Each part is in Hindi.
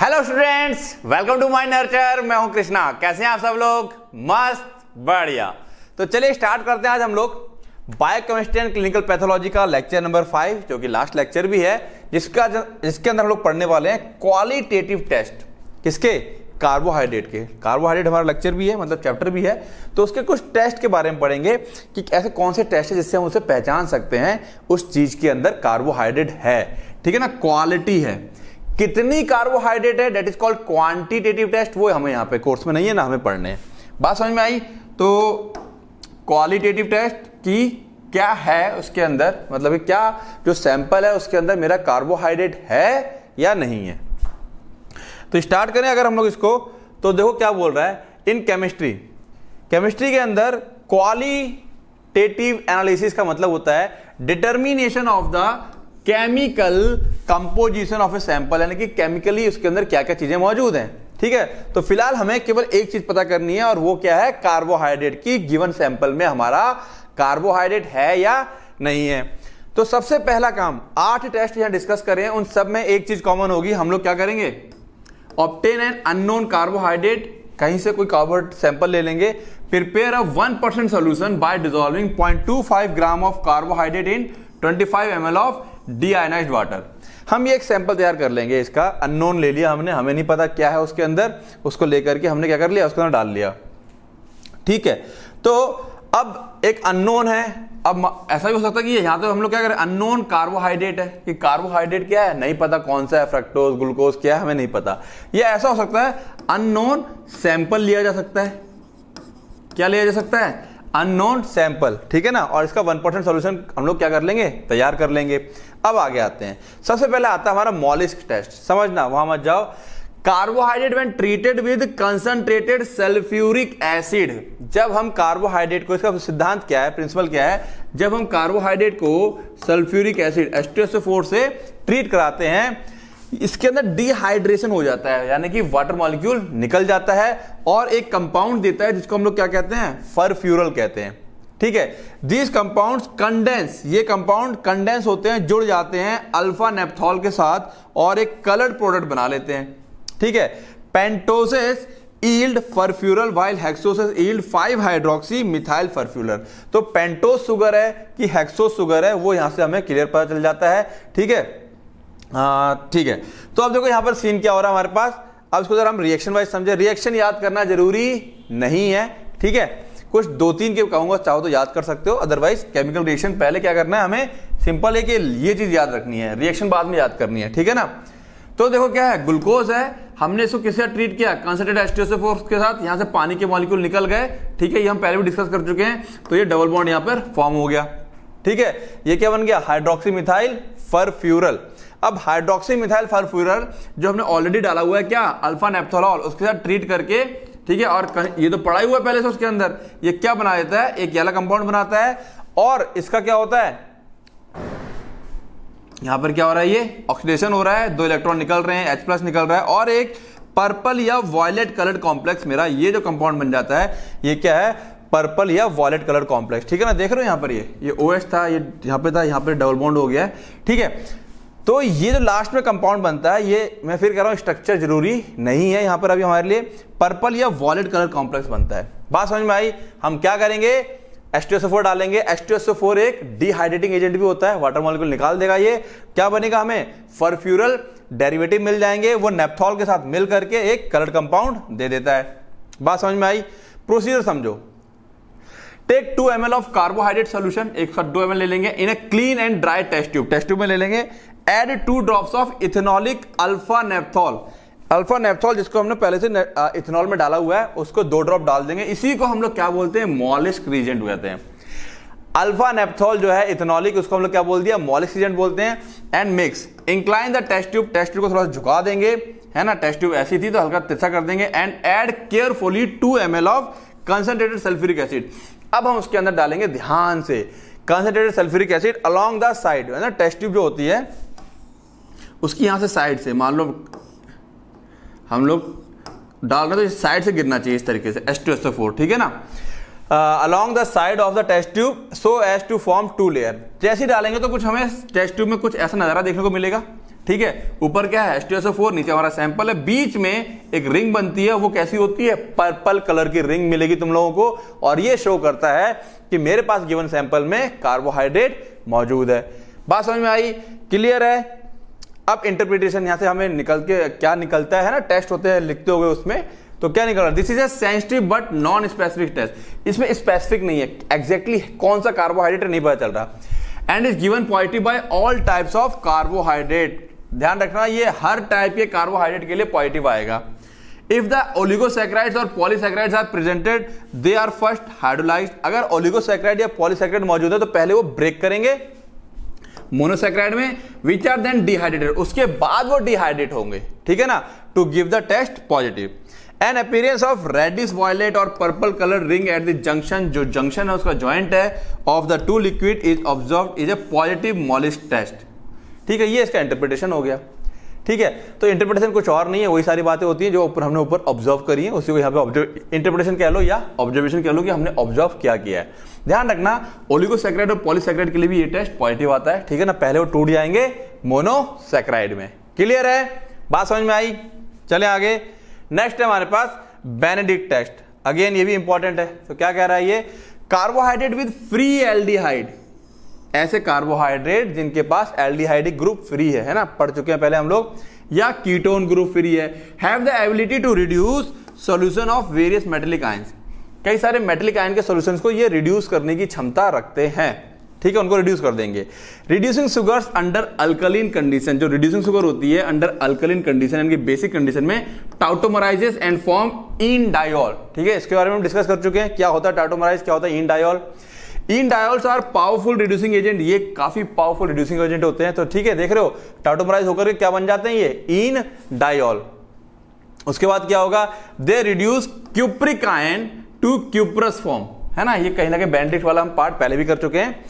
Hello students welcome to my nurture मैं हूं कृष्णा कैसे हैं आप सब लोग मस्त बढ़िया तो चलिए स्टार्ट करते हैं आज हम लोग बायोकेमिस्ट्री एंड क्लिनिकल पैथोलॉजी का लेक्चर नंबर फाइव जो कि लास्ट लेक्चर भी है जिसका जिसके अंदर हम लोग पढ़ने वाले हैं क्वालिटेटिव टेस्ट किसके कार्बोहाइड्रेट के कार्बोहाइड्रेट हमारा लेक्चर भी है मतलब चैप्टर भी है तो उसके कुछ टेस्ट के बारे में पढ़ेंगे कि ऐसे कौन से टेस्ट है जिससे हम उसे पहचान सकते हैं उस चीज़ के अंदर कार्बोहाइड्रेट है ठीक है ना क्वालिटी है कितनी कार्बोहाइड्रेट है that is called quantitative test वो हमें यहां पे कोर्स में नहीं है ना हमें पढ़ने बात समझ में आई तो क्वालिटेटिव टेस्ट की क्या है उसके अंदर मतलब क्या जो सैंपल है उसके अंदर मेरा कार्बोहाइड्रेट है या नहीं है तो स्टार्ट करें अगर हम लोग इसको तो देखो क्या बोल रहा है इन केमिस्ट्री केमिस्ट्री के अंदर क्वालिटेटिव एनालिसिस का मतलब होता है determination of the chemical composition of a sample यानी कि केमिकली उसके अंदर क्या क्या चीजें मौजूद हैं ठीक है तो फिलहाल हमें केवल एक चीज पता करनी है और वो क्या है कार्बोहाइड्रेट की गिवन सैंपल में हमारा कार्बोहाइड्रेट है या नहीं है तो सबसे पहला काम आठ टेस्ट यहां डिस्कस कर रहे हैं उन सब में एक चीज कॉमन होगी हम लोग क्या करेंगे ऑप्टेन एन अननोन कार्बोहाइड्रेट कहीं से कोई कार्बो सैंपल ले लेंगे prepare a one percent solution by dissolving point gram of carbohydrate in twenty five M L of deionised water हम ये एक सैंपल तैयार कर लेंगे इसका अननोन ले लिया हमने हमें नहीं पता क्या है उसके अंदर उसको लेकर के हमने क्या कर लिया उसके अंदर डाल लिया ठीक है तो अब एक अननोन है अब ऐसा भी हो सकता है कि यहां तो हम लोग क्या करें अननोन कार्बोहाइड्रेट है कि कार्बोहाइड्रेट क्या है नहीं पता कौन सा है फ्रक्टोज ग्लूकोज क्या है हमें नहीं पता ये ऐसा हो सकता है अननोन सैंपल लिया जा सकता है क्या लिया जा सकता है अननोन सैंपल ठीक है ना और इसका वन परसेंट सोल्यूशन हम लोग क्या कर लेंगे तैयार कर लेंगे अब आगे आते हैं सबसे पहले आता है हमारा मॉलिस्क टेस्ट समझना वहां मत जाओ कार्बोहाइड्रेट में treated with concentrated sulphuric acid जब हम कार्बोहाइड्रेट को इसका सिद्धांत क्या है प्रिंसिपल क्या है जब हम कार्बोहाइड्रेट को सल्फ्यूरिक एसिड एस्टो से ट्रीट कराते हैं इसके अंदर डिहाइड्रेशन हो जाता है यानी कि वाटर मॉलिक्यूल निकल जाता है और एक कंपाउंड देता है जिसको हम लोग क्या कहते हैं फरफ्यूरल कहते हैं ठीक है दीज कंपाउंड कंडेंस ये कंपाउंड कंडेंस होते हैं जुड़ जाते हैं अल्फा नेपथॉल के साथ और एक कलर्ड प्रोडक्ट बना लेते हैं ठीक है pentoses yield furfural while hexoses yield five hydroxy methyl furfural तो पेंटोस सुगर है कि हेक्सोस सुगर है वो यहां से हमें क्लियर पता चल जाता है ठीक है ठीक है तो अब देखो यहां पर सीन क्या हो रहा है हमारे पास अब इसको जरा हम रिएक्शन वाइज समझे रिएक्शन याद करना जरूरी नहीं है ठीक है कुछ दो तीन के कहूंगा चाहो तो याद कर सकते हो अदरवाइज केमिकल रिएक्शन पहले क्या करना है हमें सिंपल है कि ये चीज़ याद रखनी है रिएक्शन बाद में याद करनी है ठीक है ना तो देखो क्या है ग्लूकोज है हमने इसको किससे ट्रीट किया कंसनट्रेट एस्टियोसोफोर के साथ यहां से पानी के मॉलिक्यूल निकल गए ठीक है ये हम पहले भी डिस्कस कर चुके हैं तो ये डबल बॉन्ड यहां पर फॉर्म हो गया ठीक है ये क्या बन गया हाइड्रोक्सी मिथाइल फरफ्यूरल अब हाइड्रोक्सी मिथाइल फरफ्यूरल जो हमने ऑलरेडी डाला हुआ है क्या अल्फा नेप्थोलॉल उसके साथ ट्रीट करके ठीक है और ये तो पढ़ाई हुआ पहले से उसके अंदर ये क्या बना देता है एक गैला कंपाउंड बनाता है और इसका क्या होता है यहां पर क्या हो रहा है ये ऑक्सीडेशन हो रहा है दो इलेक्ट्रॉन निकल रहे हैं एच प्लस निकल रहा है और एक पर्पल या वॉयलेट कलर्ड कॉम्प्लेक्स मेरा ये जो कंपाउंड बन जाता है ये क्या है पर्पल या वॉलेट कलर कॉम्प्लेक्स ठीक है ना देख रहे हो यहां पर ये ये ओएस था ये यहां पे था यहां पर डबल बॉन्ड हो गया है ठीक है तो ये जो लास्ट में कंपाउंड बनता है ये मैं फिर कह रहा हूँ स्ट्रक्चर जरूरी नहीं है यहाँ पर अभी हमारे लिए पर्पल या वॉलेट कलर कॉम्प्लेक्स बनता है बात समझ में आई हम क्या करेंगे एस्ट्रेसोफोर डालेंगे एस्ट्रेसोफोर एक डिहाइड्रेटिंग एजेंट भी होता है वाटर मॉलिक्यूल निकाल देगा ये क्या बनेगा हमें फरफ्यूरल डेरिवेटिव मिल जाएंगे वो नेपथॉल के साथ मिल करके एक कलर कंपाउंड दे देता है बात समझ में आई प्रोसीजर समझो take two M of carbohydrate solution एक सौ दो एम ले लेंगे in a clean and dry test tube test tube में ले लेंगे add two drops of ethanolic alpha naphthol alpha naphthol जिसको हमने पहले से इथेनॉल में डाला हुआ है उसको दो ड्रॉप डाल देंगे इसी को हम लोग क्या बोलते हैं मॉलिस्क रीजेंट कहते हैं अल्फा नेपथॉल जो है इथेनॉलिक उसको हम लोग क्या बोल दिया मॉलिस्क रीजेंट बोलते हैं and mix incline the test tube test tube को थोड़ा झुका देंगे है ना टेस्ट ट्यूब ऐसी थी तो हल्का तिरछा कर देंगे and add carefully two M L of concentrated sulphuric acid अब हम उसके अंदर डालेंगे ध्यान से concentrated sulphuric acid along the side है ना टेस्ट ट्यूब जो होती है उसकी यहाँ से साइड से मान लो हम लोग डाल रहे तो साइड से गिरना चाहिए इस तरीके से एस टू एस फोर ठीक है ना along the side of the test tube so as to form two layer जैसे ही डालेंगे तो कुछ हमें टेस्ट ट्यूब में कुछ ऐसा नज़ारा देखने को मिलेगा ठीक है ऊपर क्या है एस फोर नीचे हमारा सैंपल है बीच में एक रिंग बनती है वो कैसी होती है पर्पल कलर की रिंग मिलेगी तुम लोगों को और ये शो करता है कि मेरे पास गिवन सैंपल में कार्बोहाइड्रेट मौजूद है बात समझ में आई क्लियर है अब इंटरप्रिटेशन यहां से हमें निकल के क्या निकलता है ना टेस्ट होते हैं लिखते हुए उसमें तो क्या निकल रहा है this is a sensitive but non specific test इसमें स्पेसिफिक नहीं है एग्जैक्टली exactly कौन सा कार्बोहाइड्रेट नहीं पता चल रहा and is given positive by all types of carbohydrate ध्यान रखना ये हर टाइप के कार्बोहाइड्रेट के लिए पॉजिटिव आएगा इफ द ओलिगोसेक्राइड और polysaccharide are presented they are first hydrolyse अगर ओलिगोसेक्राइड या पॉलीसेक्राइड मौजूद है तो पहले वो ब्रेक करेंगे मोनोसेक्राइड में विच आर देन डिहाइड्रेटेड उसके बाद वो डिहाइड्रेट होंगे ठीक है ना to give the test positive an appearance of reddish violet और purple colour ring at the junction जो जंक्शन है उसका ज्वाइंट है of the two liquid is observe is a positive Molisch test ठीक है ये इसका इंटरप्रिटेशन हो गया ठीक है तो इंटरप्रिटेशन कुछ और नहीं है वही सारी बातें होती हैं जो ऊपर हमने ऊपर ऑब्जर्व करी है उसी को यहाँ पे इंटरप्रिटेशन कह लो या ऑब्जर्वेशन कह लो कि हमने ऑब्जर्व क्या किया है ध्यान रखना ओलिगोसेक्राइड और पॉलीसेक्राइड के लिए भी ये टेस्ट पॉजिटिव आता है ठीक है ना पहले वो टूट जाएंगे मोनोसेक्राइड में क्लियर है बात समझ में आई चले आगे नेक्स्ट है हमारे पास बेनेडिक्ट टेस्ट अगेन ये भी इंपॉर्टेंट है तो क्या कह रहा है ये कार्बोहाइड्रेट विद फ्री एल्डिहाइड ऐसे कार्बोहाइड्रेट जिनके पास एल्डिहाइडिक ग्रुप फ्री है है ना पढ़ चुके हैं पहले हम लोग या कीटोन ग्रुप फ्री है have the ability to reduce solution of various metallic ions कई सारे मेटलिक आयन के सोल्यूशन को ये रिड्यूस करने की क्षमता रखते हैं ठीक है उनको रिड्यूस कर देंगे reducing sugars under alkaline condition जो रिड्यूसिंग सुगर होती है अंडर अल्कलीन कंडीशन यानी बेसिक कंडीशन में tautomerises and form enediol ठीक है इसके बारे में हम डिस्कस कर चुके हैं क्या होता है टाउटोमराइज क्या होता है enediol enediols are powerful reducing agent ये काफी पावरफुल रिड्यूसिंग एजेंट होते हैं तो ठीक है देख रहे हो टाउटोमराइज होकर क्या बन जाते हैं ये इन डायोल उसके बाद क्या होगा they reduce cupric ion to cuprous form है ना ये कहीं ना कहीं बैंडिट वाला हम पार्ट पहले भी कर चुके हैं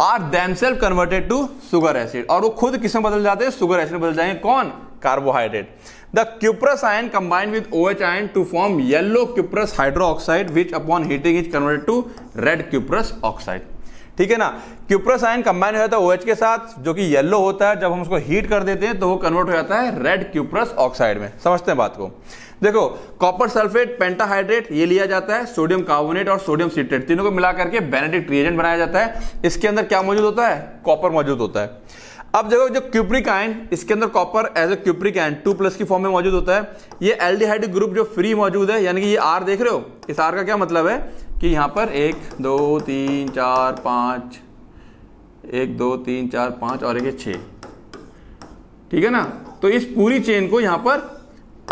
are themselves converted to sugar acid और वो खुद किसमें बदल जाते हैं सुगर एसिड बदल जाएंगे कौन carbohydrate the cuprous ion combined with O H ion to form yellow cuprous hydroxide which upon heating is converted to red cuprous oxide ठीक है ना क्यूप्रस आयन कंबाइन हो जाता है OH के साथ जो कि येलो होता है जब हम उसको हीट कर देते हैं तो वो कन्वर्ट हो जाता है रेड क्यूप्रस ऑक्साइड में समझते हैं बात को देखो कॉपर सल्फेट पेंटाहाइड्रेट ये लिया जाता है सोडियम कार्बोनेट और सोडियम सिट्रेट तीनों को मिला करके बेनेडिक रिएजेंट बनाया जाता है इसके अंदर क्या मौजूद होता है कॉपर मौजूद होता है अब देखो जो क्यूप्रिक आइन इसके अंदर copper as a cupric ion two plus की फॉर्म में मौजूद होता है ये एल्डिहाइड ग्रुप जो फ्री मौजूद है यानी कि ये आर देख रहे हो इस आर का क्या मतलब है कि यहां पर एक दो तीन चार पांच एक दो तीन चार पांच और एक छः ठीक है ना तो इस पूरी चेन को यहां पर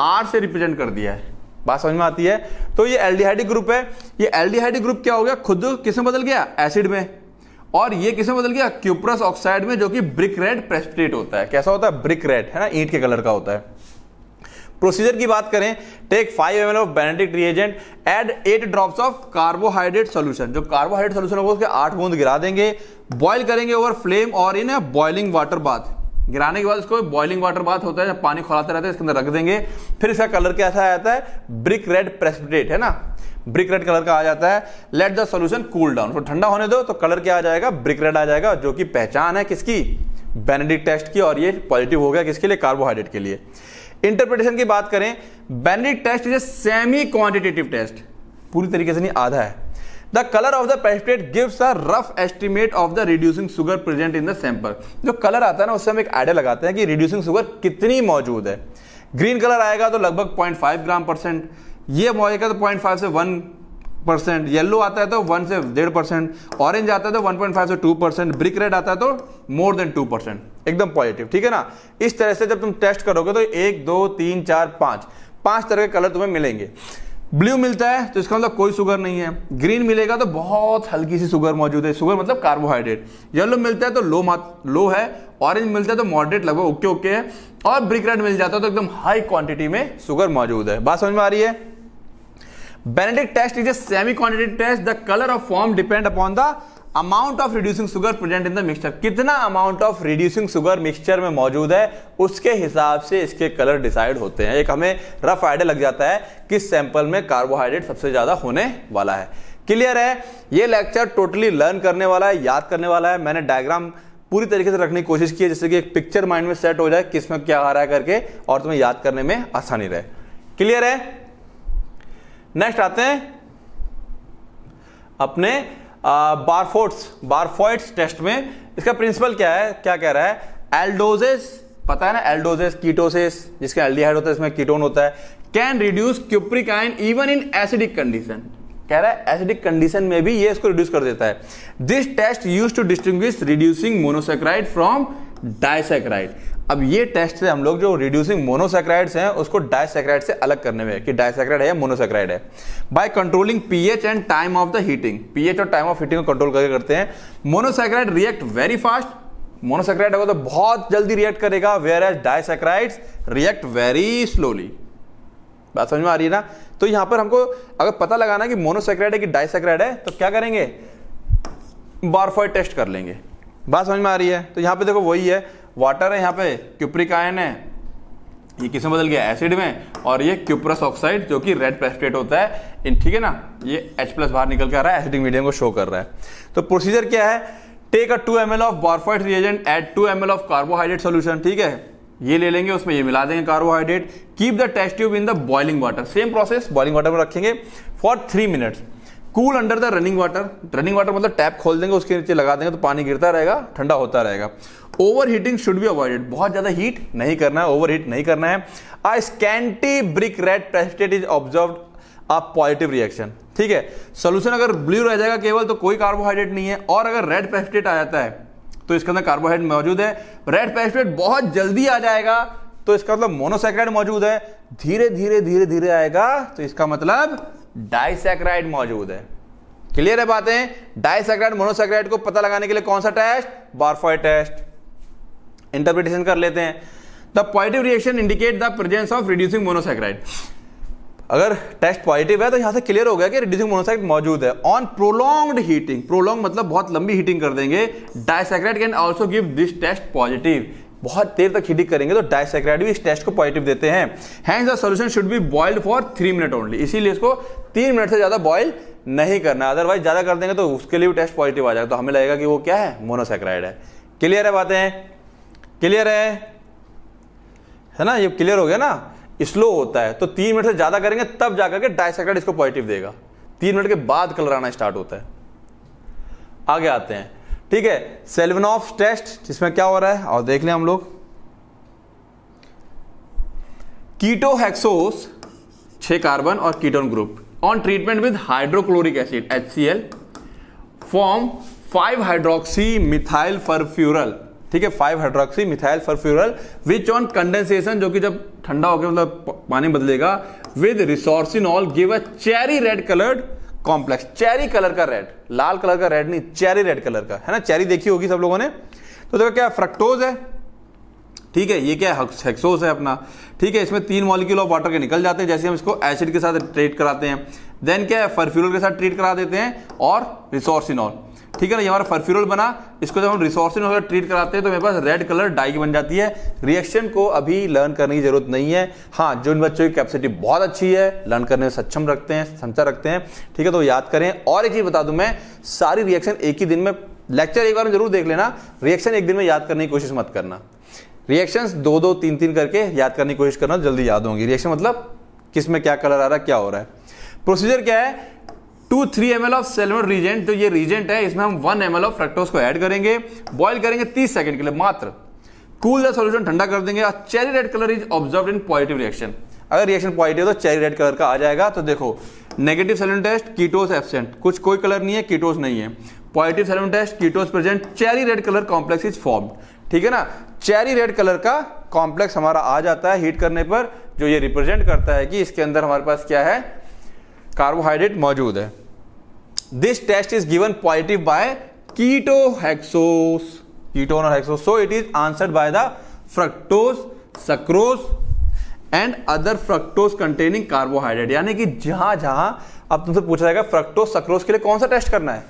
आर से रिप्रेजेंट कर दिया है बात समझ में आती है तो ये एल्डिहाइडिक ग्रुप है ये एल्डिहाइडिक ग्रुप क्या हो गया खुद किसमें बदल गया एसिड में और ये किसमें बदल गया क्यूप्रस ऑक्साइड में जो कि ब्रिक रेड प्रेस्पिटेट होता है कैसा होता है ब्रिक रेड है ना ईंट के कलर का होता है प्रोसीजर की बात करें take five M of Benedict reagent add eight drops of carbohydrate solution जो कार्बोहाइड्रेट सॉल्यूशन होगा उसके आठ बूंद गिरा देंगे बॉईल करेंगे ओवर फ्लेम और इन बॉइलिंग वाटर बाथ गिराने के बाद इसको बॉइलिंग वाटर बात होता है जब पानी खोलाते रहते हैं इसके अंदर रख देंगे फिर इसका कलर कैसा जाता है ब्रिक रेड प्रेसिपिटेट है ना ब्रिक रेड कलर का आ जाता है let the solution cool down तो ठंडा होने दो तो कलर क्या आ जाएगा ब्रिक रेड आ जाएगा जो कि पहचान है किसकी बेनेडिक टेस्ट की और ये पॉजिटिव हो गया किसके लिए कार्बोहाइड्रेट के लिए इंटरप्रिटेशन की बात करें Benedict test is a semi quantitative test पूरी तरीके से नहीं आधा है the colour of the precipitate gives a rough estimate of the reducing sugar present in the sample जो कलर आता है ना उससे हम एक आइडिया लगाते हैं कि रिड्यूसिंग सुगर कितनी मौजूद है ग्रीन कलर आएगा तो लगभग 0.5 ग्राम परसेंट ये मौजूद तो 0.5 से 1 परसेंट येलो आता है तो वन से डेढ़ परसेंट ऑरेंज आता है तो वन पॉइंट फाइव से टू परसेंट ब्रिक रेड आता है तो मोर देन टू परसेंट एकदम पॉजिटिव ठीक है ना इस तरह से जब तुम टेस्ट करोगे तो एक दो तीन चार पाँच पांच तरह के कलर तुम्हें मिलेंगे ब्लू मिलता है तो इसका मतलब कोई शुगर नहीं है ग्रीन मिलेगा तो बहुत हल्की सी शुगर मौजूद है शुगर मतलब कार्बोहाइड्रेट येलो मिलता है तो लो मात लो है ऑरेंज मिलता है तो मॉडरेट लगभग ओके ओके है और ब्रिक रेड मिल जाता है तो एकदम हाई क्वांटिटी में शुगर मौजूद है बात समझ में आ रही है Benedict test is a semi quantity test the colour of form depend upon the amount of reducing sugar present in the mixture कितना amount of reducing sugar mixture में मौजूद है उसके हिसाब से इसके कलर डिसाइड होते हैं एक हमें रफ आइडिया लग जाता है किस सैंपल में कार्बोहाइड्रेट सबसे ज़्यादा होने वाला है क्लियर है ये लेक्चर टोटली लर्न करने वाला है याद करने वाला है मैंने डायग्राम पूरी तरीके से रखने की कोशिश की है जैसे कि एक पिक्चर माइंड में सेट हो जाए किस में क्या आ रहा है करके और तुम्हें याद करने में आसानी रहे क्लियर है नेक्स्ट आते हैं अपने बारफोर्ट्स बारफोइट्स टेस्ट में इसका प्रिंसिपल क्या है क्या कह रहा है एल्डोजेस पता है ना एल्डोजेस कीटोसिस जिसका एल्डिहाइड होता है इसमें कीटोन होता है can reduce cupric ion even in acidic condition कह रहा है एसिडिक कंडीशन में भी ये इसको रिड्यूस कर देता है this test use to distinguish reducing monosaccharide from disaccharide अब ये टेस्ट से हम लोग जो रिड्यूसिंग मोनोसेक्राइड्स हैं उसको डायसेक्राइड से अलग करने में कि डायसेक्राइड है या मोनोसेक्राइड है by controlling pH and time of the heating pH और टाइम ऑफ हीटिंग को कंट्रोल करके करते हैं monosaccharide react very fast monosaccharide होगा तो बहुत जल्दी रिएक्ट करेगा whereas disaccharides react very slowly बात समझ में आ रही है ना तो यहां पर हमको अगर पता लगाना कि मोनोसेक्राइड है कि डाइसेक्राइड है तो क्या करेंगे बारफॉइड टेस्ट कर लेंगे बात समझ में आ रही है तो यहां पे देखो वही है वाटर है यहाँ पे क्यूप्रिक आयन है ये किस में बदल गया एसिड में और ये क्यूप्रस ऑक्साइड जो कि रेड प्रेस्टेट होता है इन ठीक है ना ये H प्लस बाहर निकल के आ रहा है एसिडिक मीडियम को शो कर रहा है तो प्रोसीजर क्या है take a two M L of Barfoed reagent add two M L of carbohydrate solution ठीक है ये ले लेंगे उसमें ये मिला देंगे carbohydrate keep the test tube in the boiling water same process boiling water में रखेंगे for three minutes cool under the running water running water मतलब टैप खोल देंगे उसके नीचे लगा देंगे तो पानी गिरता रहेगा ठंडा होता रहेगा over heating should be avoided बहुत ज्यादा हीट नहीं करना है ओवर हीट नहीं करना है a scanty brick red precipitate is observe a positive reaction ठीक है सोल्यूशन अगर ब्लू रह जाएगा केवल तो कोई कार्बोहाइड्रेट नहीं है और अगर रेड पेस्टेट आ जाता है तो इसके अंदर कार्बोहाइड्रेट मौजूद है रेड पेस्टेट बहुत जल्दी आ जाएगा तो इसका मतलब मोनोसेक्राइड मौजूद है धीरे धीरे धीरे धीरे आएगा तो इसका मतलब डाइसेक्राइड मौजूद है क्लियर है बातें डाइसेक्राइड मोनोसेक्राइड को पता लगाने के लिए कौन सा टेस्ट बारफॉय टेस्ट इंटरप्रिटेशन कर लेते हैं the positive reaction indicate the presence of reducing monosaccharide अगर टेस्ट पॉजिटिव है तो यहाँ से क्लियर हो गया कि रिड्यूसिंग मोनोसाइड मौजूद है ऑन प्रोलॉन्ग्ड हीटिंग प्रोलॉन्ग मतलब बहुत लंबी हीटिंग कर देंगे disaccharide can also give this test positive बहुत देर तक हीटिंग करेंगे तो डायसेक्राइड भी इस टेस्ट को पॉजिटिव देते हैं hence the solution should be boiled for three minute only इसीलिए इसको तीन मिनट से ज्यादा बॉइल नहीं करना अदरवाइज ज्यादा कर देंगे तो उसके लिए भी टेस्ट पॉजिटिव आ जाएगा तो हमें लगेगा कि वो क्या है मोनोसेक्राइड है क्लियर है बातें क्लियर है है ना ये क्लियर हो गया ना स्लो होता है तो तीन मिनट से ज़्यादा करेंगे तब जाकर के डाइसेक्टेड इसको पॉजिटिव देगा तीन मिनट के बाद कलर आना स्टार्ट होता है आगे आते हैं ठीक है ऑफ टेस्ट जिसमें क्या हो रहा है और देख लें हम लोग कीटो हेक्सोस छः कार्बन और ketone group on treatment with hydrochloric acid H form five hydroxy methyl furfural ठीक है five hydroxy methyl furfural which on condensation जो कि जब ठंडा होकर मतलब पानी बदलेगा with resorcinol give a cherry red coloured complex cherry colour का रेड लाल कलर का रेड नहीं चेरी रेड कलर का है ना चेरी देखी होगी सब लोगों ने तो देखो क्या फ्रक्टोज है ठीक है ये क्या है हेक्सोस है अपना ठीक है इसमें तीन मॉलिक्यूल ऑफ वाटर के निकल जाते हैं जैसे हम इसको एसिड के साथ ट्रीट कराते हैं देन क्या है फरफ्यूरल के साथ ट्रीट करा देते हैं और रिसोर्सिनॉल ठीक है ना ये हमारा फर्फ्यूरल बना इसको जब हम रिसोर्सिन होकर ट्रीट कराते हैं तो मेरे पास रेड कलर डाई बन जाती है रिएक्शन को अभी लर्न करने की जरूरत नहीं है हाँ जो इन बच्चों की कैपेसिटी बहुत अच्छी है लर्न करने में सक्षम रखते हैं क्षमता रखते हैं ठीक है तो याद करें और एक चीज़ बता दूं मैं सारी रिएक्शन एक ही दिन में लेक्चर एक बार में जरूर देख लेना रिएक्शन एक दिन में याद करने की कोशिश मत करना रिएक्शन दो दो तीन तीन करके याद करने की कोशिश करना जल्दी याद होंगी रिएक्शन मतलब किस में क्या कलर आ रहा है क्या हो रहा है प्रोसीजर क्या है two three M L of Seliwanoff reagent जो ये रीजेंट है इसमें हम one M L of fructose को ऐड करेंगे बॉयल करेंगे तीस सेकंड के लिए मात्र कूल द सोल्यूशन ठंडा कर देंगे cherry red colour is observe in positive reaction अगर रिएक्शन पॉजिटिव तो चेरी रेड कलर का आ जाएगा तो देखो negative Seliwanoff test ketose absent कुछ कोई कलर नहीं है कीटोस नहीं है positive Seliwanoff test ketose present cherry red colour complex is form ठीक है ना चेरी रेड कलर का कॉम्प्लेक्स हमारा आ जाता है हीट करने पर जो ये रिप्रेजेंट करता है कि इसके अंदर हमारे पास क्या है कार्बोहाइड्रेट मौजूद है this test is given positive by ketohexose ketone और hexose so it is answered by the fructose sucrose and other fructose containing carbohydrate यानी कि जहां जहां अब तुमसे पूछा जाएगा फ्रक्टोस सक्रोज के लिए कौन सा टेस्ट करना है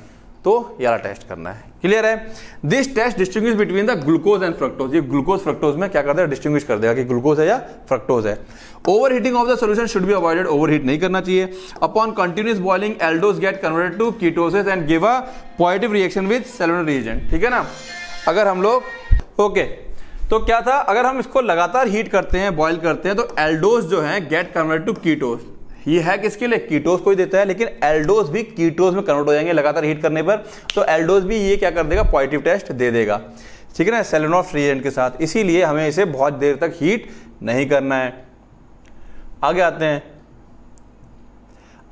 तो यारा टेस्ट करना है क्लियर है this test distinguish between the glucose and fructose ये ग्लूकोज फ्रक्टोज में क्या करता है डिस्टिंग कर देगा कि ग्लूकोज है या फ्रक्टोज है over heating of the solution should be avoided over heat नहीं करना चाहिए upon continuous boiling aldose get converted to ketoses and give a positive reaction with Seliwanoff reagent ठीक है ना अगर हम लोग ओके तो क्या था अगर हम इसको लगातार हीट करते हैं बॉयल करते हैं तो एल्डोज जो है गेट कन्वर्टेड टू कीटोस ये है किसके लिए कीटोस को ही देता है लेकिन एल्डोज भी कीटोस में कन्वर्ट हो जाएंगे लगातार हीट करने पर तो एल्डोज भी ये क्या कर देगा पॉजिटिव टेस्ट दे देगा ठीक है ना सेलोनॉफ रिएजेंट के साथ इसीलिए हमें इसे बहुत देर तक हीट नहीं करना है आगे आते हैं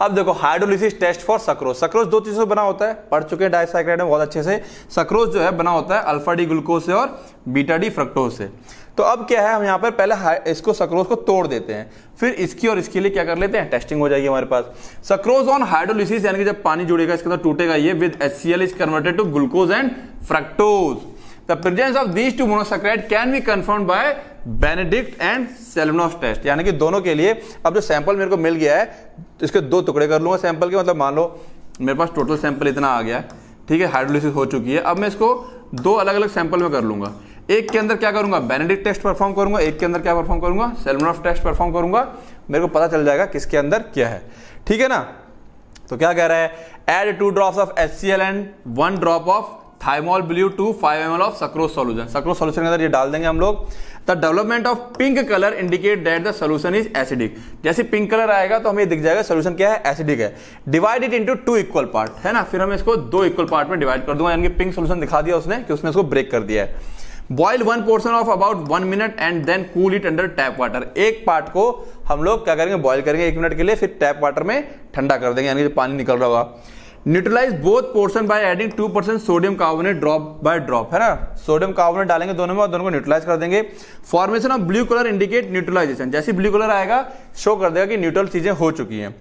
अब देखो hydrolysis test for sucrose sucrose दो चीज़ों से बना होता है पढ़ चुके हैं डायसाइक्राइड में बहुत अच्छे से सक्रोज जो है बना होता है अल्फा डी ग्लूकोज से और बीटा डी फ्रक्टोज से तो अब क्या है हम यहाँ पर पहले इसको सक्रोज को तोड़ देते हैं फिर इसकी और इसके लिए क्या कर लेते हैं टेस्टिंग हो जाएगी हमारे पास सक्रोज ऑन हाइड्रोलिसिस यानी कि जब पानी जुड़ेगा इसके अंदर टूटेगा ये with H C L is converted to glucose and fructose the presence of these two monosaccharide can be confirmed by Benedict and Seliwanoff test यानी कि दोनों के लिए अब जो सैंपल मेरे को मिल गया है तो इसके दो टुकड़े कर लूंगा सैंपल के मतलब मान लो मेरे पास टोटल सैंपल इतना आ गया ठीक है हाइड्रोलिसिस हो चुकी है अब मैं इसको दो अलग अलग सैंपल में कर लूंगा एक के अंदर क्या करूंगा बेनेडिक्ट टेस्ट परफॉर्म करूंगा एक के अंदर क्या परफॉर्म करूंगा सेलमनॉफ टेस्ट परफॉर्म करूंगा मेरे को पता चल जाएगा किसके अंदर क्या है ठीक है ना तो क्या कह रहा है add two drops of H C L and one drop of thymol blue two five M L of sucrose solution sucrose solution के अंदर ये डाल देंगे हम लोग the development of pink colour indicate that the solution is acidic जैसे पिंक कलर आएगा तो हमें दिख जाएगा सोल्यूशन क्या है एसिडिक है divide it into two equal part है ना फिर हम इसको दो इक्वल पार्ट में डिवाइड कर दूंगा यानी पिंक सोल्यूशन दिखा दिया उसने कि उसने इसको ब्रेक कर दिया है boil one portion of about one minute and then cool it under tap water एक पार्ट को हम लोग क्या करेंगे बॉइल करेंगे एक मिनट के लिए फिर टैप वाटर में ठंडा कर देंगे यानी जो पानी निकल रहा होगा neutralise both portion by adding two percent sodium carbonate drop by drop है ना सोडियम कार्बोनेट डालेंगे दोनों में और दोनों को न्यूट्रलाइज कर देंगे formation of blue colour indicate neutralisation जैसे ब्लू कलर आएगा शो कर देगा कि न्यूट्रल चीजें हो चुकी हैं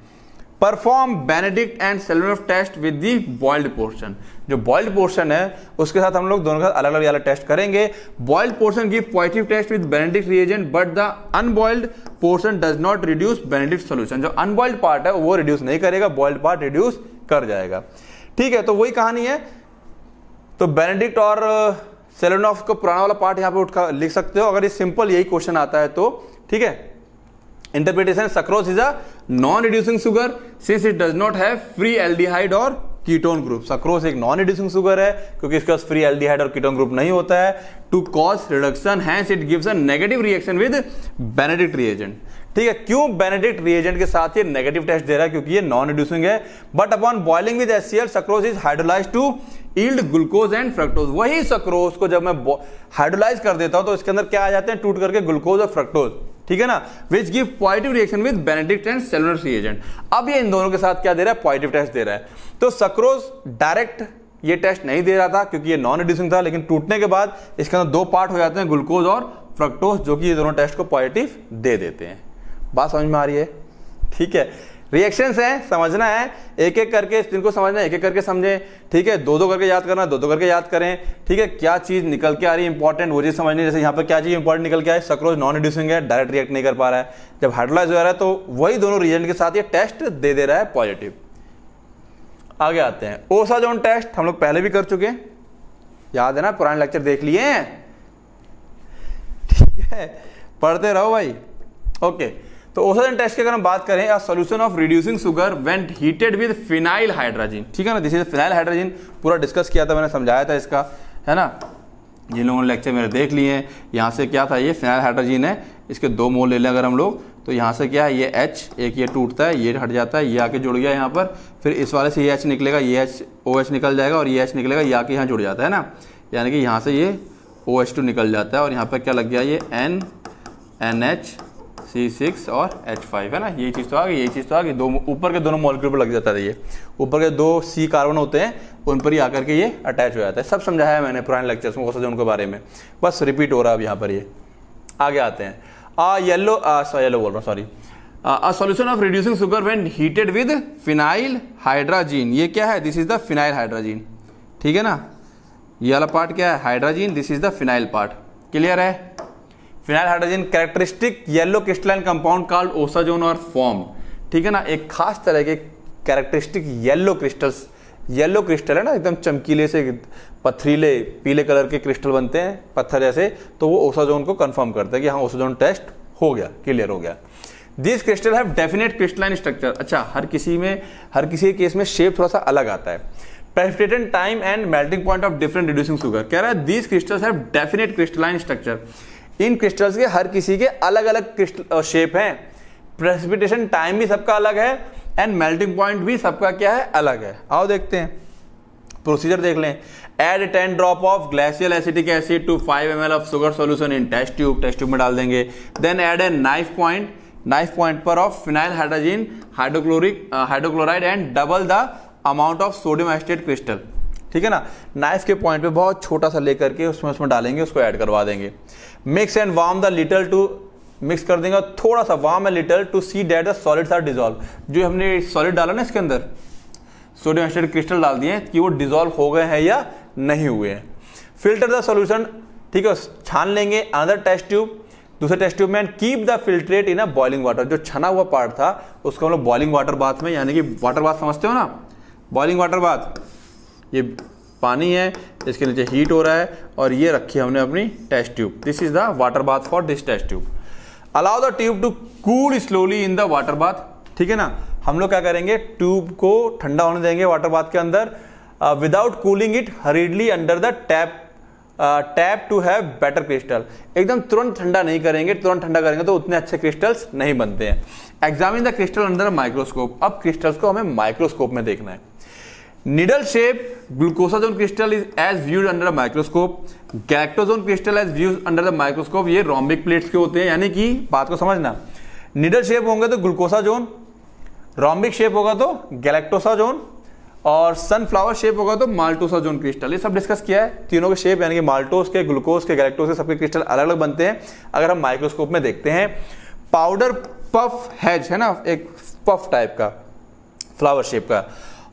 perform Benedict and Seliwanoff test with the boiled portion जो बॉइल्ड पोर्शन है उसके साथ हम लोग दोनों का अलग अलग अलग टेस्ट करेंगे boiled portion give positive test with Benedict reagent but the unboiled portion does not reduce Benedict solution जो अनबॉइल्ड पार्ट है वो रिड्यूस नहीं करेगा बॉइल्ड पार्ट रिड्यूस कर जाएगा ठीक है तो वही कहानी है तो बेनेडिक्ट और सेलोनोफ को पुराना वाला पार्ट यहां पे उठा लिख सकते हो अगर ये सिंपल यही क्वेश्चन आता है तो ठीक है interpretation sucrose is a non reducing sugar since it does not have free aldehyde और कीटोन ग्रुप सक्रोस एक नॉन रिड्यूसिंग शुगर है क्योंकि इसके पास फ्री एल्डिहाइड और कीटोन ग्रुप नहीं होता है to cause reduction hence it gives a negative reaction with Benedict reagent ठीक है क्यों बेनेडिक्ट रिएजेंट के साथ ये नेगेटिव टेस्ट दे रहा है क्योंकि ये नॉन रिड्यूसिंग है but upon boiling with HCl sucrose is hydrolyse to yield glucose and fructose वही सक्रोज को जब मैं हाइड्रोलाइज कर देता हूं तो इसके अंदर क्या आ जाते हैं टूट करके ग्लूकोज और फ्रक्टोज ठीक है ना which give positive reaction with Benedict and Seliwanoff reagent अब ये इन दोनों के साथ क्या दे रहा है पॉजिटिव टेस्ट दे रहा है तो सक्रोज डायरेक्ट ये टेस्ट नहीं दे रहा था क्योंकि ये नॉन रिड्यूसिंग था लेकिन टूटने के बाद इसके अंदर दो पार्ट हो जाते हैं ग्लूकोज और फ्रक्टोज जो कि ये दोनों टेस्ट को पॉजिटिव दे देते हैं बात समझ में आ रही है ठीक है रिएक्शंस है समझना है एक एक करके इनको समझना है एक एक करके समझें ठीक है दो दो करके याद करना दो दो करके याद करें ठीक है क्या चीज़ निकल के आ रही है इंपॉर्टेंट वो चीज़ समझनी जैसे यहाँ पर क्या चीज़ इंपॉर्टेंट निकल के आए सक्रोज नॉन रिड्यूसिंग है डायरेक्ट रिएक्ट नहीं कर पा रहा है जब हाइड्रोलाइज हो रहा है तो वही दोनों रिजल्ट के साथ ये टेस्ट दे दे रहा है पॉजिटिव आगे आते हैं ओसा जोन टेस्ट हम लोग पहले भी कर चुके हैं याद है ना पुराने लेक्चर देख लिए ठीक है पढ़ते रहो भाई ओके okay. तो ओसाजन टेस्ट की अगर हम बात करें solution of reducing sugar when heated with phenyl hydrazine ठीक है ना दिस इज फिनाइल हाइड्राजिन पूरा डिस्कस किया था मैंने समझाया था इसका है ना जिन लोगों ने लेक्चर मेरे देख लिए हैं यहाँ से क्या था ये फिनाइल हाइड्रोजीन है इसके दो मोल ले लें अगर हम लोग तो यहाँ से क्या है ये एच एक ये टूटता है ये हट जाता है ये आके जुड़ गया यहाँ पर फिर इस वाले से ये एच निकलेगा ये एच ओ एच निकल जाएगा और ये एच निकलेगा ये आके यहाँ जुड़ जाता है ना यानी कि यहाँ से ये ओ एच टू निकल जाता है और यहाँ पर क्या लग गया ये N N H C six और एच फाइव है ना यही चीज़ तो आ गई यही चीज़ तो आ गई दो ऊपर के दोनों मॉलिक्यूल पर लग जाता था ये ऊपर के दो सी कार्बन होते हैं उन पर ही आकर के ये अटैच हो जाता है सब समझाया मैंने पुराने लेक्चर्स में वो उनके बारे में बस रिपीट हो रहा है अब यहाँ पर ये आगे आते हैं आ येलो येलो बोल रहा हूँ sorry a solution of reducing sugar when heated with phenyl hydrazine ये क्या है this is the phenyl hydrazine ठीक है ना ये वाला पार्ट क्या है hydrazine this is the phenyl part clear है phenyl hydrogen characteristic yellow crystalline compound called osazone और फॉर्म ठीक है ना एक खास तरह के characteristic yellow crystals yellow crystal है ना एकदम चमकीले से पथरीले पीले कलर के क्रिस्टल बनते हैं पत्थर जैसे तो वो ओसाजोन को कंफर्म करते हैं कि हाँ ओसाजोन टेस्ट हो गया क्लियर हो गया this crystal have definite crystalline structure अच्छा हर किसी में हर किसी केस में शेप थोड़ा सा अलग आता है precipitation time and melting point of different reducing sugar कह रहा है this crystals have definite crystalline structure इन क्रिस्टल्स के हर किसी के अलग अलग क्रिस्टल शेप हैं प्रेसिपिटेशन टाइम भी सबका अलग है एंड मेल्टिंग पॉइंट भी सबका क्या है अलग है आओ देखते हैं प्रोसीजर देख लें add ten drop of glacial acidic acid two five M of sugar solution in test tube test tube में डाल देंगे then add a knife point knife point पर of phenyl hydrazine hydrochloric hydrochloride and double the amount of sodium acetate crystal ठीक है ना नाइफ के पॉइंट पे बहुत छोटा सा लेकर के उसमें उसमें डालेंगे उसको ऐड करवा देंगे mix and warm the little to mix कर देंगे थोड़ा सा warm a little to see that the solids are dissolve जो हमने सॉलिड डाला ना इसके अंदर सोडियम एसिड क्रिस्टल डाल दिए कि वो डिजोल्व हो गए हैं या नहीं हुए हैं फिल्टर द सोल्यूशन ठीक है छान लेंगे अनदर टेस्ट ट्यूब दूसरे टेस्ट ट्यूब में and keep the filtrate in a boiling water जो छना हुआ पार्ट था उसको हम लोग बॉइलिंग वाटर बाथ में यानी कि वाटर बाथ समझते हो ना बॉइलिंग वाटर बाथ ये पानी है इसके नीचे हीट हो रहा है और ये रखी हमने अपनी test tube this is the water bath for this test tube allow the tube to cool slowly in the water bath ठीक है ना हम लोग क्या करेंगे ट्यूब को ठंडा होने देंगे वाटर बाथ के अंदर without cooling it hurriedly under the tap tap to have better crystal एकदम तुरंत ठंडा नहीं करेंगे तुरंत ठंडा करेंगे तो उतने अच्छे क्रिस्टल्स नहीं बनते हैं examine the crystal under microscope अब क्रिस्टल्स को हमें माइक्रोस्कोप में देखना है needle shape glucosazone crystal is as viewed under microscope microscope crystal as views under the microscope ये रॉम्बिक प्लेट्स के होते हैं यानी कि बात को समझना निडल शेप होंगे तो ग्लूकोसाजोन रॉम्बिक शेप होगा तो गैलेक्टोसाजोन और सनफ्लावर शेप होगा तो माल्टोसा जोन क्रिस्टल ये सब डिस्कस किया है तीनों के शेप यानी कि माल्टोस के ग्लूकोस के गैलेक्टोस के सबके क्रिस्टल अलग अलग बनते हैं अगर हम माइक्रोस्कोप में देखते हैं पाउडर पफ हैज है ना एक पफ टाइप का फ्लावर शेप का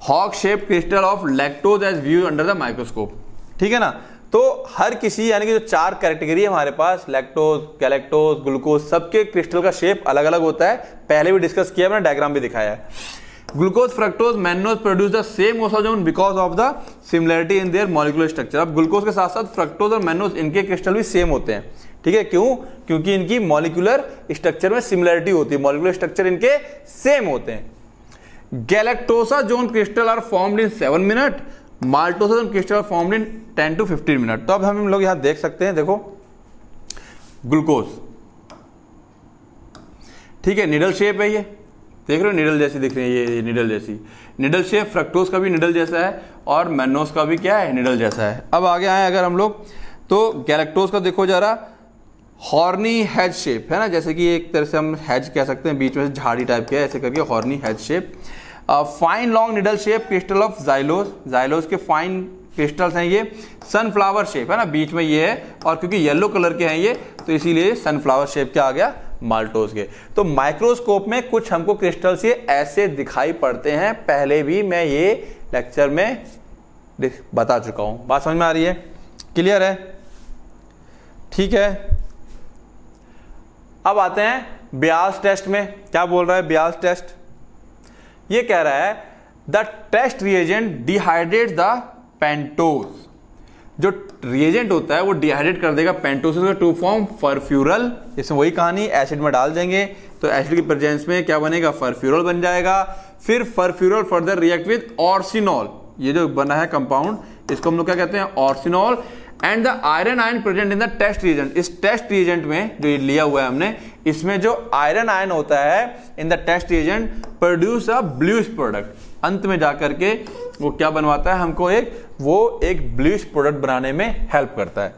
हॉक shape crystal of lactose as view under the microscope ठीक है ना तो हर किसी यानी कि जो चार कैटेगरी है हमारे पास लैक्टोज कैलेक्टोज ग्लूकोज सबके क्रिस्टल का शेप अलग अलग होता है पहले भी डिस्कस किया मैंने डायग्राम भी दिखाया है glucose fructose mannose produce the same osazone because of the similarity in their molecular structure अब ग्लूकोज के साथ साथ फ्रक्टोज और मैनोज इनके क्रिस्टल भी सेम होते हैं ठीक है क्यों क्योंकि इनकी मॉलिकुलर स्ट्रक्चर में सिमिलरिटी होती है मॉलिकुलर स्ट्रक्चर इनके सेम होते हैं galactosazone crystal are formed in seven minute maltosazone crystal are formed in ten to fifteen minute तो अब हम लोग यहां देख सकते हैं देखो ग्लूकोज ठीक है निडल शेप है ये देख रहे हो निडल जैसी दिख रही है ये निडल जैसी निडल शेप फ्रक्टोज का भी निडल जैसा है और मैनोस का भी क्या है निडल जैसा है अब आगे आए अगर हम लोग तो गैलेक्टोज का देखो जरा हॉर्नी हेज शेप है ना जैसे कि एक तरह से हम हैज कह सकते हैं बीच में से झाड़ी टाइप के ऐसे करके हॉर्नी हेज shape fine long needle shape crystal of xylose xylose के फाइन क्रिस्टल्स हैं ये सनफ्लावर शेप है ना बीच में ये है और क्योंकि येलो कलर के हैं ये तो इसीलिए सनफ्लावर शेप क्या आ गया माल्टोज के तो माइक्रोस्कोप में कुछ हमको क्रिस्टल्स ये ऐसे दिखाई पड़ते हैं पहले भी मैं ये लेक्चर में बता चुका हूँ बात समझ में आ रही है क्लियर है ठीक है अब आते हैं ब्यास टेस्ट में क्या बोल रहा है ब्यास टेस्ट ये कह रहा है the test reagent dehydrate the pentose जो रिएजेंट होता है वो डिहाइड्रेट कर देगा पेंटोस का टू फॉर्म फरफ्यूरल इसमें वही कहानी एसिड में डाल देंगे तो एसिड की प्रेजेंस में क्या बनेगा फरफ्यूरल बन जाएगा फिर furfural further react with orcinol ये जो बना है कंपाउंड इसको हम लोग क्या कहते हैं orcinol and the iron ion present in the test reagent इस टेस्ट रीजन में जो ये लिया हुआ है हमने इसमें जो आयरन आयन होता है in the test reagent produce a bluish product अंत में जाकर के वो क्या बनवाता है हमको एक वो एक ब्लूश प्रोडक्ट बनाने में हेल्प करता है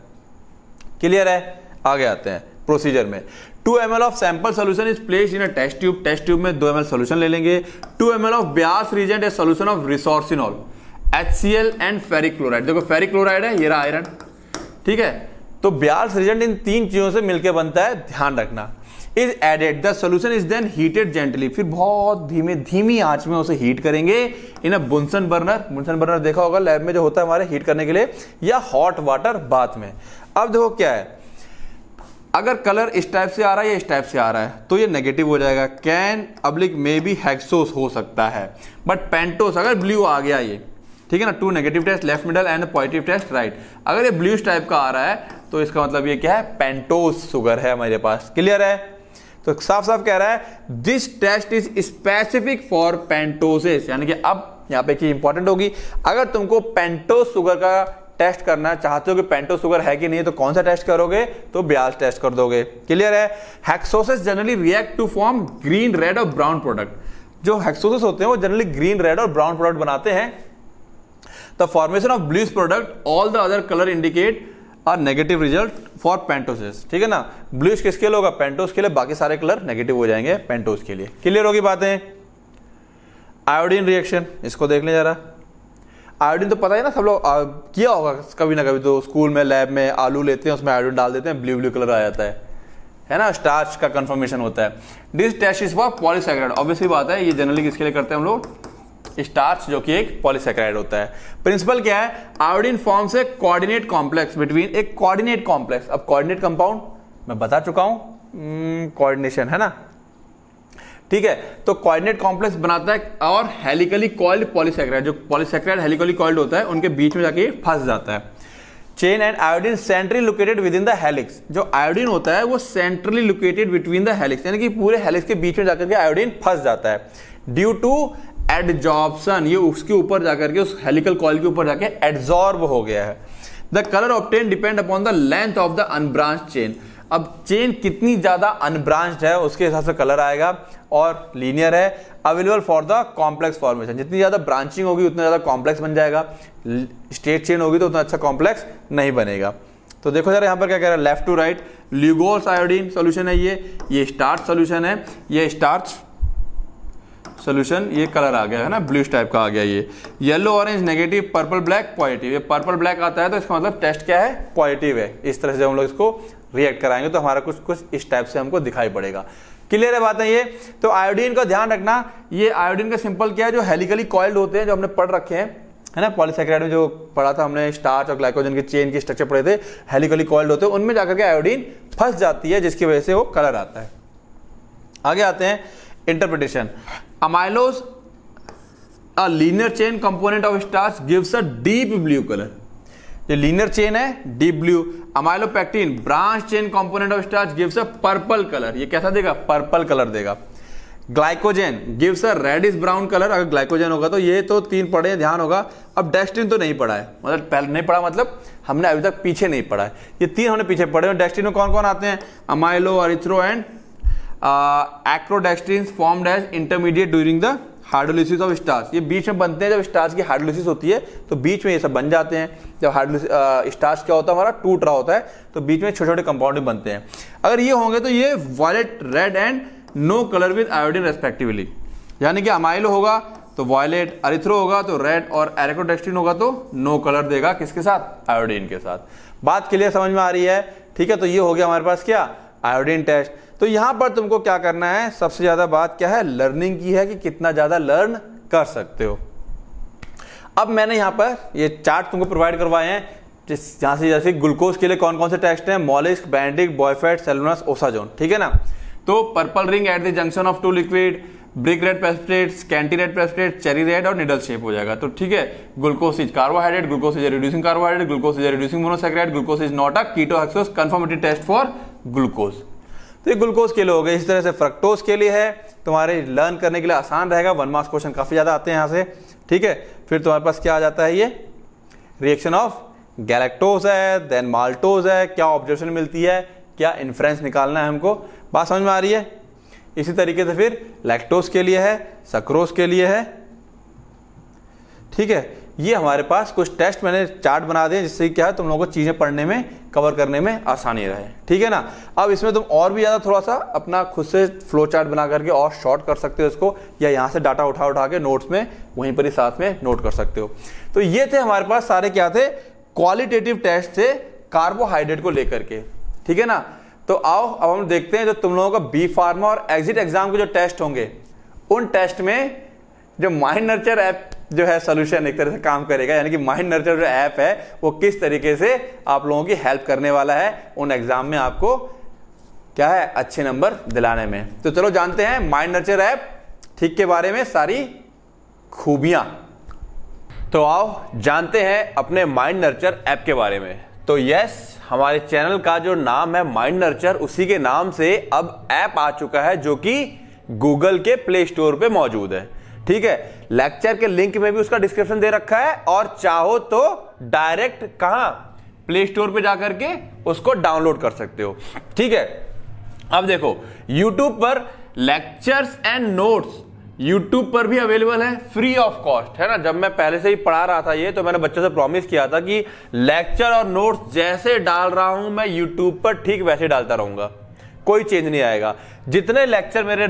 क्लियर है आगे आते हैं प्रोसीजर में 2 M of sample solution is place in a test tube test tube में 2 एम सोल्यूशन ले लेंगे 2 M of Bial's reagent a solution of resorcinol H and ferric chloride देखो फेरिक क्लोराइड है ये रहा आयरन ठीक है तो ब्यार्स रिजल्ट इन तीन चीज़ों से मिलकर बनता है ध्यान रखना is added the solution is then heated gently फिर बहुत धीमे धीमी आंच में उसे हीट करेंगे इन अ बुनसन बर्नर बुनसन बर्नर देखा होगा लैब में जो होता है हमारे हीट करने के लिए या हॉट वाटर बाथ में अब देखो क्या है अगर कलर इस टाइप से आ रहा है या इस टाइप से आ रहा है तो ये नेगेटिव हो जाएगा कैन अब्लिक मे बी हैक्सोस हो सकता है बट पेंटोस अगर ब्लू आ गया ये ठीक है ना two negative test left middle and positive test right अगर ये ब्लूश टाइप का आ रहा है तो इसका मतलब ये क्या है पेंटोस शुगर है हमारे पास क्लियर है तो साफ साफ कह रहा है this test is specific for pentoses यानी कि अब यहां पे चीज इंपॉर्टेंट होगी अगर तुमको पेंटोस शुगर का टेस्ट करना चाहते हो कि पेंटोस शुगर है कि नहीं तो कौन सा टेस्ट करोगे तो ब्याज टेस्ट कर दोगे क्लियर है hexoses generally react to form green red और ब्राउन प्रोडक्ट जो हेक्सोसिस होते हैं वो जनरली ग्रीन रेड और ब्राउन प्रोडक्ट बनाते हैं the formation of bluish product all the other colour indicate are negative result for pentoses ठीक है ना ब्लूश किसके लिए होगा पेंटोस के लिए बाकी सारे कलर नेगेटिव हो जाएंगे पेंटोस के लिए क्लियर होगी बातें आयोडीन रिएक्शन इसको देख लें जरा आयोडीन तो पता है ना सब लोग किया होगा कभी ना कभी तो स्कूल में लैब में आलू लेते हैं उसमें आयोडीन डाल देते हैं ब्लू ब्लू कलर आ जाता है है ना स्टार्च का कंफर्मेशन होता है this test is for polysaccharide obviously बात है ये जनरली किसके लिए करते हैं हम लोग स्टार्च जो कि एक पॉलीसेक्राइड होता है प्रिंसिपल क्या है iodine forms a coordinate complex between एक कोऑर्डिनेट कॉम्प्लेक्स अब कोऑर्डिनेट कंपाउंड मैं बता चुका हूं कोऑर्डिनेशन hmm, है ना ठीक है तो कोऑर्डिनेट कॉम्प्लेक्स बनाता है और हेलिकली कॉइल्ड पॉलीसेक्राइड जो पॉलीसेक्राइड हेलिकली कॉइल्ड होता है उनके बीच में जाके फंस जाता है chain and iodine centrally located within the helix जो आयोडीन होता है वो centrally located between the helix यानी कि पूरे हेलिक्स के बीच में जाकर के आयोडीन फंस जाता है ड्यू टू एडजॉर्बसन ये उसके ऊपर जाकर के उस हेलिकल कॉल के ऊपर जाके एडजॉर्ब हो गया है the colour obtain depend upon the length of the unbranch chain अब चेन कितनी ज्यादा अनब्रांच्ड है उसके हिसाब से कलर आएगा और लीनियर है available for the complex formation जितनी ज्यादा ब्रांचिंग होगी उतना ज्यादा कॉम्प्लेक्स बन जाएगा स्ट्रेट चेन होगी तो उतना अच्छा कॉम्प्लेक्स नहीं बनेगा तो देखो जरा यहाँ पर क्या कह रहा है left to right Lugol's iodine solution है ये ये स्टार्च सोल्यूशन है ये स्टार्च सोल्यूशन ये कलर आ गया है ना ब्लूश टाइप का आ गया ये yellow orange negative purple black positive ये पर्पल ब्लैक आता है तो इसका मतलब टेस्ट क्या है पॉजिटिव है इस तरह से हम लोग इसको रिएक्ट कराएंगे तो हमारा कुछ कुछ इस टाइप से हमको दिखाई पड़ेगा क्लियर है बात है ये तो आयोडीन का ध्यान रखना ये आयोडीन का सिंपल क्या है जो हेलिकली कॉइल्ड होते हैं जो हमने पढ़ रखे हैं है ना पॉलीसेक्राइड में जो पढ़ा था हमने स्टार्च और ग्लाइकोजन के चेन के स्ट्रक्चर पढ़े थे हेलिकली कॉइल्ड होते हैं उनमें जाकर के आयोडीन फंस जाती है जिसकी वजह से वो कलर आता है आगे आते हैं interpretation amylose a linear chain component of starch gives a deep blue colour ये लीनियर चेन है deep blue amylopectin branch chain component of starch gives a purple colour ये कैसा देगा पर्पल कलर देगा glycogen gives a is brown colour अगर ग्लाइकोजन होगा तो ये तो तीन पढ़े ध्यान होगा अब डेस्टिन तो नहीं पढ़ा है मतलब पहले नहीं पढ़ा मतलब हमने अभी तक पीछे नहीं पढ़ा है ये तीन हमने पीछे पढ़े हैं डेस्टिन में कौन कौन आते हैं amylo erythro and achrodextrin form as intermediate during the hydrolysis of starch ये बीच में बनते हैं जब स्टार्स की हार्डोलिसिस होती है तो बीच में ये सब बन जाते हैं जब हार्डोलिस स्टार्स uh, क्या होता है हमारा टूट रहा होता है तो बीच में छोटे छोटे कंपाउंड बनते हैं अगर ये होंगे तो ये violet red and no colour with iodine respectively यानी कि अमाइलो होगा तो वॉयलेट अरिथ्रो होगा तो रेड और एरेकोडेक्स्ट्रीन होगा तो नो कलर देगा किसके साथ आयोडीन के साथ बात क्लियर समझ में आ रही है ठीक है तो ये हो गया हमारे पास क्या आयोडीन टेस्ट तो यहां पर तुमको क्या करना है सबसे ज्यादा बात क्या है लर्निंग की है कि कितना ज्यादा लर्न कर सकते हो अब मैंने यहां पर ये चार्ट तुमको प्रोवाइड करवाए हैं जहां से जैसे ग्लूकोज के लिए कौन कौन से टेस्ट हैं मॉलिस्क बैंडिक बॉयफेट सेलोनस ओसाजोन ठीक है ना तो purple ring at the junction of two liquid brick red precipitate scanty red precipitate cherry red और निडल शेप हो जाएगा तो ठीक है glucose is carbohydrate glucose is reducing carbohydrate glucose is reducing monosaccharide glucose is not a keto hexose confirmatory test for glucose तो ये ग्लूकोज के लिए हो गए इस तरह से फ्रक्टोज के लिए है तुम्हारे लर्न करने के लिए आसान रहेगा वन मार्क्स क्वेश्चन काफ़ी ज़्यादा आते हैं यहाँ से ठीक है फिर तुम्हारे पास क्या आ जाता है ये रिएक्शन ऑफ गैलेक्टोज है देन माल्टोज है क्या ऑब्जर्वेशन मिलती है क्या इन्फ्रेंस निकालना है हमको बात समझ में आ रही है इसी तरीके से फिर लैक्टोज के लिए है सक्रोज के लिए है ठीक है ये हमारे पास कुछ टेस्ट मैंने चार्ट बना दिए जिससे क्या है तुम लोगों को चीज़ें पढ़ने में कवर करने में आसानी रहे ठीक है ना अब इसमें तुम और भी ज़्यादा थोड़ा सा अपना खुद से फ्लो चार्ट बना करके और शॉर्ट कर सकते हो इसको या यहाँ से डाटा उठा उठा के नोट्स में वहीं पर ही साथ में नोट कर सकते हो तो ये थे हमारे पास सारे क्या थे क्वालिटेटिव टेस्ट थे कार्बोहाइड्रेट को लेकर के ठीक है ना तो आओ अब हम देखते हैं जो तुम लोगों का बी फार्मा और एग्जिट एग्जाम के जो टेस्ट होंगे उन टेस्ट में जो माइंड नर्चर ऐप जो है सोल्यूशन एक तरह से काम करेगा यानी कि माइंड नर्चर जो ऐप है वो किस तरीके से आप लोगों की हेल्प करने वाला है उन एग्जाम में आपको क्या है अच्छे नंबर दिलाने में तो चलो जानते हैं माइंड नर्चर ऐप ठीक के बारे में सारी खूबियां तो आओ जानते हैं अपने माइंड नर्चर ऐप के बारे में तो यस हमारे चैनल का जो नाम है माइंड नर्चर उसी के नाम से अब ऐप आ चुका है जो कि गूगल के प्ले स्टोर पे मौजूद है ठीक है लेक्चर के लिंक में भी उसका डिस्क्रिप्शन दे रखा है और चाहो तो डायरेक्ट कहा प्ले स्टोर पर जाकर के उसको डाउनलोड कर सकते हो ठीक है अब देखो यूट्यूब पर लेक्चर्स एंड नोट्स यूट्यूब पर भी अवेलेबल है फ्री ऑफ कॉस्ट है ना जब मैं पहले से ही पढ़ा रहा था ये तो मैंने बच्चों से प्रॉमिस किया था कि लेक्चर और नोट्स जैसे डाल रहा हूं मैं यूट्यूब पर ठीक वैसे डालता रहूंगा कोई चेंज नहीं आएगा जितने लेक्चर मेरे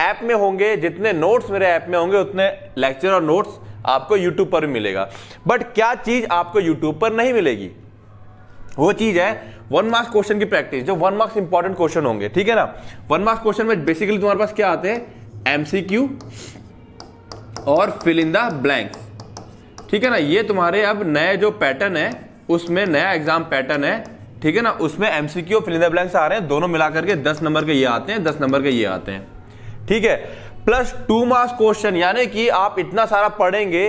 ऐप में होंगे जितने नोट्स मेरे ऐप में होंगे उतने लेक्चर और नोट्स आपको यूट्यूब पर मिलेगा बट क्या चीज आपको यूट्यूब पर नहीं मिलेगी वो चीज है वन मार्क्स क्वेश्चन की प्रैक्टिस जो वन मार्क्स इंपॉर्टेंट क्वेश्चन होंगे ठीक है ना वन मार्क्स क्वेश्चन में बेसिकली तुम्हारे पास क्या आते हैं एमसीक्यू और फिल इन द ब्लैंक ठीक है ना ये तुम्हारे अब नए जो पैटर्न है उसमें नया एग्जाम पैटर्न है ठीक है ना उसमें एमसीक्यू और फिलिंदा ब्लैंक्स आ रहे हैं दोनों मिलाकर के दस नंबर के ये आते हैं दस नंबर के ये आते हैं ठीक है प्लस टू मार्क्स क्वेश्चन यानी कि आप इतना सारा पढ़ेंगे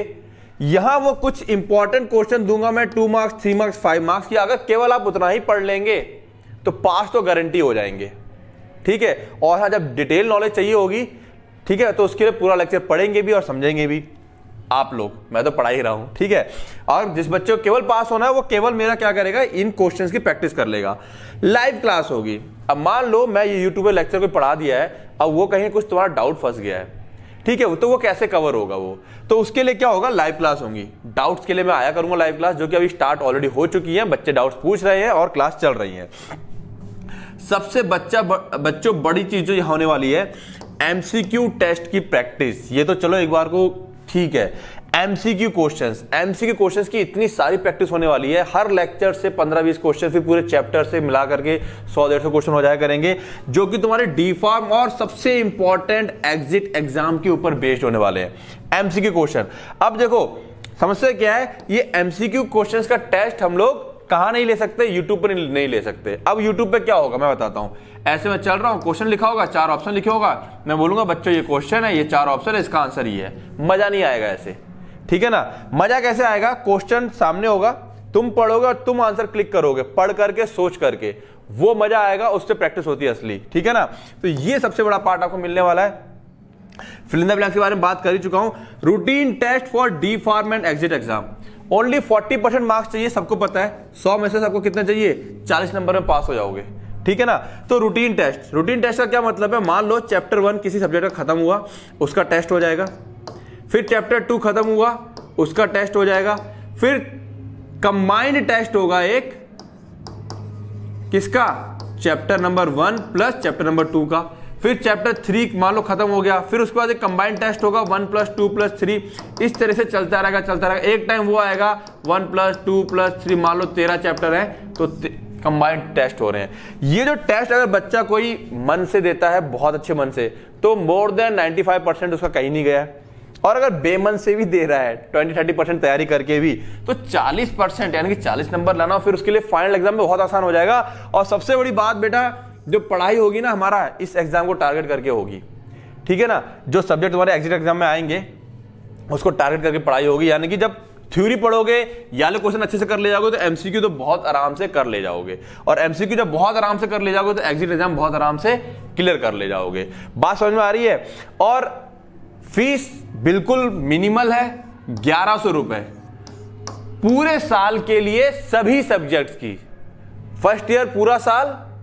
यहां वो कुछ इंपॉर्टेंट क्वेश्चन दूंगा मैं two marks three marks five marks की अगर केवल आप उतना ही पढ़ लेंगे तो पास तो गारंटी हो जाएंगे ठीक है और हाँ जब डिटेल नॉलेज चाहिए होगी ठीक है तो उसके लिए पूरा लेक्चर पढ़ेंगे भी और समझेंगे भी आप लोग मैं तो पढ़ा ही रहा हूं ठीक है और जिस बच्चे को केवल पास होना है वो केवल मेरा क्या करेगा इन क्वेश्चन की प्रैक्टिस कर लेगा लाइव क्लास होगी अब मान लो मैं ये यूट्यूब लेक्चर को पढ़ा दिया है अब वो कहीं कुछ तुम्हारा डाउट फंस गया है ठीक है तो वो कैसे कवर होगा वो तो उसके लिए क्या होगा लाइव क्लास होंगी डाउट्स के लिए मैं आया करूंगा लाइव क्लास जो कि अभी स्टार्ट ऑलरेडी हो चुकी है बच्चे डाउट्स पूछ रहे हैं और क्लास चल रही है सबसे बच्चा बच्चों बड़ी चीज जो होने वाली है एमसीक्यू टेस्ट की प्रैक्टिस ये तो चलो एक बार को ठीक है एमसीक्यू क्वेश्चंस एमसीक्यू क्वेश्चंस की इतनी सारी प्रैक्टिस होने वाली है हर लेक्चर से 15-20 क्वेश्चन फिर पूरे चैप्टर से मिला करके 100-150 क्वेश्चन हो जाया करेंगे जो कि तुम्हारे डी फॉर्म और सबसे इंपॉर्टेंट एग्जिट एग्जाम के ऊपर बेस्ड होने वाले हैं एमसीक्यू क्वेश्चन अब देखो समस्या क्या है ये एमसीक्यू क्वेश्चंस का टेस्ट हम लोग कहा नहीं ले सकते यूट्यूब पर नहीं ले सकते अब यूट्यूब पे क्या होगा मैं बताता हूं ऐसे में चल रहा हूँ क्वेश्चन लिखा होगा चार ऑप्शन लिखे होगा मैं बोलूंगा बच्चों ये क्वेश्चन है ये चार ऑप्शन है इसका आंसर ये है मजा नहीं आएगा ऐसे ठीक है ना मजा कैसे आएगा क्वेश्चन सामने होगा तुम पढ़ोगे और तुम आंसर क्लिक करोगे पढ़ करके सोच करके वो मजा आएगा उससे प्रैक्टिस होती है असली ठीक है ना तो ये सबसे बड़ा पार्ट आपको मिलने वाला है फिलिंदा ब्लैंक्स के बारे में बात कर ही चुका हूं routine test for D pharm and exit exam only forty percent marks चाहिए सबको पता है सौ में से सबको कितने चाहिए चालीस नंबर में पास हो जाओगे ठीक है ना तो रूटीन टेस्ट रूटीन टेस्ट का क्या मतलब है मान लो चैप्टर वन किसी सब्जेक्ट का खत्म हुआ उसका टेस्ट हो जाएगा फिर चैप्टर टू खत्म हुआ उसका टेस्ट हो जाएगा फिर कंबाइंड टेस्ट होगा एक किसका chapter number one plus chapter number two का फिर चैप्टर थ्री मान लो खत्म हो गया फिर उसके बाद एक कंबाइंड टेस्ट होगा one plus two plus three इस तरह से चलता रहेगा चलता रहेगा एक टाइम वो आएगा one plus two plus three मान लो तेरह चैप्टर है तो कंबाइंड टेस्ट हो रहे हैं ये जो टेस्ट अगर बच्चा कोई मन से देता है बहुत अच्छे मन से तो मोर देन 95 उसका कहीं नहीं गया और अगर बेमन से भी दे रहा है 20-30 परसेंट तैयारी करके भी तो 40 परसेंट यानी कि 40 नंबर लाना फिर उसके लिए फाइनल एग्जाम में बहुत आसान हो जाएगा और सबसे बड़ी बात बेटा जो पढ़ाई होगी ना हमारा इस एग्जाम को टारगेट करके होगी ठीक है ना जो सब्जेक्ट हमारे एग्जिट एग्जाम में आएंगे उसको टारगेट करके पढ़ाई होगी यानी कि जब थ्योरी पढ़ोगे या लो तो क्वेश्चन अच्छे से कर ले जाओगे तो एमसीक्यू तो बहुत आराम से कर ले जाओगे और एमसीक्यू जब बहुत आराम से कर ले जाओगे तो एग्जिट एग्जाम बहुत आराम से क्लियर कर ले जाओगे बात समझ में आ रही है और फीस बिल्कुल मिनिमल है ग्यारह सौ रुपए पूरे साल के लिए सभी सब्जेक्ट्स की फर्स्ट ईयर पूरा साल